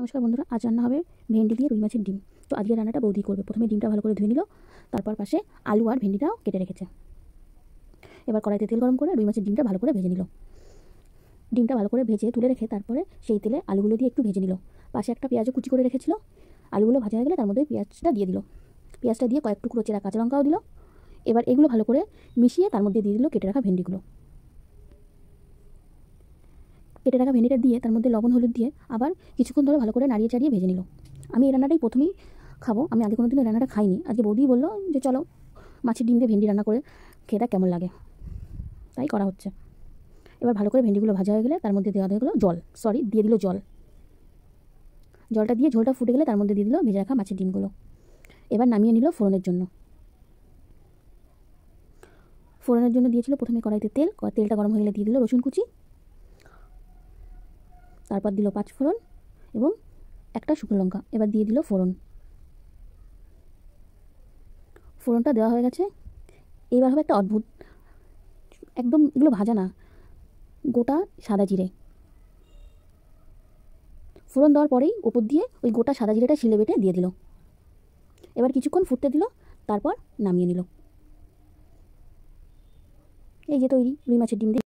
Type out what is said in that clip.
নমস্কার বন্ধুরা আজ রান্না হবে ভেন্ডি দিয়ে রুই মাছের ডিম তো আজকে রান্নাটা বৌদি করবে প্রথমে ডিমটা ভালো করে ধুয়ে নিল তারপর পাশে আলু আর ভেন্ডিটাও কেটে রেখেছে এবার কড়াইতে তেল গরম করে রুই মাছের ডিমটা ভালো করে ভেজে নিল ডিমটা ভালো করে ভেজে তুলে রেখে তারপরে সেই তেলে আলুগুলো দিয়ে একটু ভেজে নিল পাশে একটা পেঁয়াজও কুচি করে রেখেছিল আলুগুলো ভাজা হয়ে গেলে তার মধ্যে পেঁয়াজটা দিয়ে দিল পেঁয়াজটা দিয়ে কয়েক টুকরো চেরা কাঁচা লঙ্কাও দিল এবার এগুলো ভালো করে মিশিয়ে তার মধ্যে দিয়ে দিল কেটে রাখা ভেন্ডিগুলো কেটে রাখা ভেন্ডিটা দিয়ে তার মধ্যে লবণ হলুদ দিয়ে আবার কিছুক্ষণ ধরে ভালো করে নাড়িয়ে চাড়িয়ে ভেজে নিল আমি এই রান্নাটাই প্রথমেই খাবো আমি আগে কোনো দিনও রান্নাটা খাইনি আজকে বৌদি বললো যে চলো মাছের ডিম দিয়ে ভেন্ডি রান্না করে খেয়ে কেমন লাগে তাই করা হচ্ছে এবার ভালো করে ভেন্ডিগুলো ভাজা হয়ে গেলে তার মধ্যে দেওয়া হয়ে গেলো জল সরি দিয়ে দিল জল জলটা দিয়ে ঝোলটা ফুটে গেলে তার মধ্যে দিয়ে দিল ভেজে রাখা মাছের ডিমগুলো এবার নামিয়ে নিল ফোড়নের জন্য ফোড়নের জন্য দিয়েছিল প্রথমে কড়াইতে তেল তেলটা গরম হয়ে গেলে দিয়ে দিল রসুন কুচি তারপর দিল পাঁচ ফোড়ন এবং একটা শুকনো লঙ্কা এবার দিয়ে দিল ফোড়ন ফোড়নটা দেওয়া হয়ে গেছে এবার হবে একটা অদ্ভুত একদম এগুলো ভাজা না গোটা সাদা জিরে ফোড়ন দেওয়ার পরেই ওপর দিয়ে ওই গোটা সাদা জিরেটা শিলে বেটে দিয়ে দিল এবার কিছুক্ষণ ফুটতে দিল তারপর নামিয়ে নিল এই যে তৈরি রুই মাছের ডিম দিয়ে